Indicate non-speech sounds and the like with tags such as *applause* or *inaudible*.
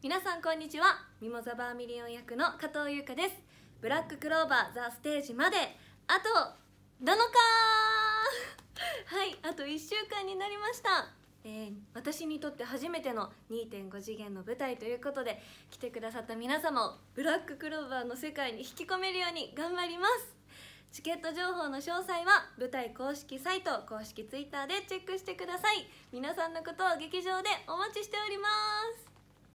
皆さんこんにちはミモザバーミリオン役の加藤優香ですブラッククローバーザステージまであと7日 *laughs* はいあと1週間になりましたえー、私にとって初めての2.5次元の舞台ということで来てくださった皆様をブラッククローバーの世界に引き込めるように頑張りますチケット情報の詳細は舞台公式サイト公式ツイッターでチェックしてください皆さんのことを劇場でお待ちしております